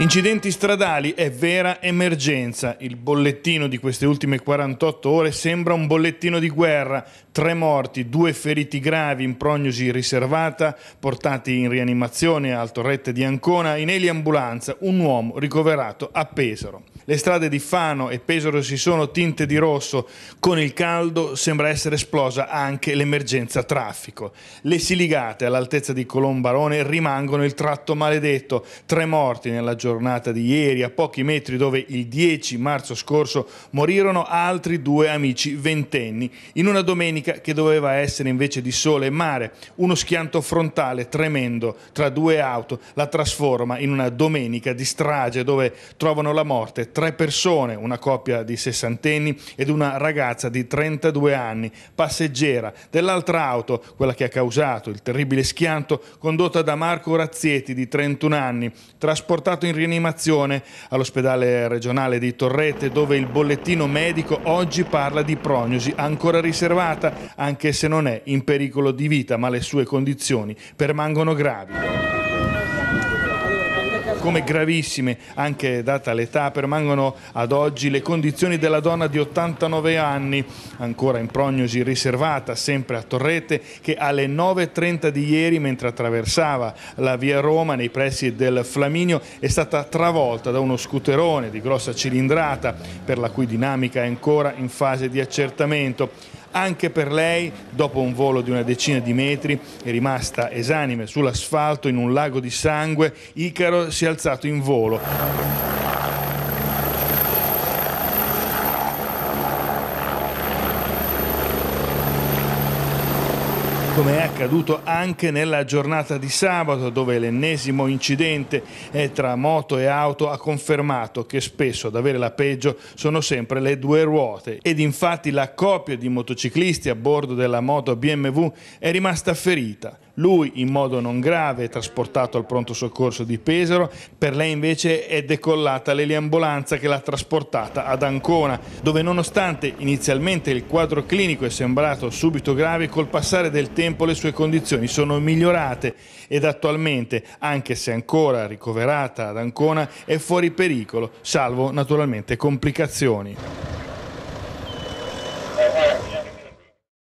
Incidenti stradali è vera emergenza. Il bollettino di queste ultime 48 ore sembra un bollettino di guerra. Tre morti, due feriti gravi in prognosi riservata, portati in rianimazione al torrette di Ancona, in eliambulanza, un uomo ricoverato a Pesaro. Le strade di Fano e Pesaro si sono tinte di rosso. Con il caldo sembra essere esplosa anche l'emergenza traffico. Le siligate all'altezza di Colombarone rimangono il tratto maledetto. Tre morti nella giornata giornata di ieri, a pochi metri dove il 10 marzo scorso morirono altri due amici ventenni, in una domenica che doveva essere invece di sole e mare. Uno schianto frontale tremendo tra due auto la trasforma in una domenica di strage dove trovano la morte tre persone, una coppia di sessantenni ed una ragazza di 32 anni, passeggera dell'altra auto, quella che ha causato il terribile schianto, condotta da Marco Razzieti di 31 anni, trasportato in rianimazione all'ospedale regionale di Torrete dove il bollettino medico oggi parla di prognosi ancora riservata anche se non è in pericolo di vita ma le sue condizioni permangono gravi come gravissime, anche data l'età, permangono ad oggi le condizioni della donna di 89 anni, ancora in prognosi riservata, sempre a Torrete, che alle 9.30 di ieri, mentre attraversava la via Roma nei pressi del Flaminio, è stata travolta da uno scooterone di grossa cilindrata, per la cui dinamica è ancora in fase di accertamento. Anche per lei, dopo un volo di una decina di metri, è rimasta esanime sull'asfalto in un lago di sangue, Icaro si è alzato in volo. come è accaduto anche nella giornata di sabato dove l'ennesimo incidente eh, tra moto e auto ha confermato che spesso ad avere la peggio sono sempre le due ruote ed infatti la coppia di motociclisti a bordo della moto BMW è rimasta ferita lui in modo non grave è trasportato al pronto soccorso di Pesaro, per lei invece è decollata l'eliambulanza che l'ha trasportata ad Ancona, dove nonostante inizialmente il quadro clinico è sembrato subito grave, col passare del tempo le sue condizioni sono migliorate ed attualmente, anche se ancora ricoverata ad Ancona, è fuori pericolo, salvo naturalmente complicazioni.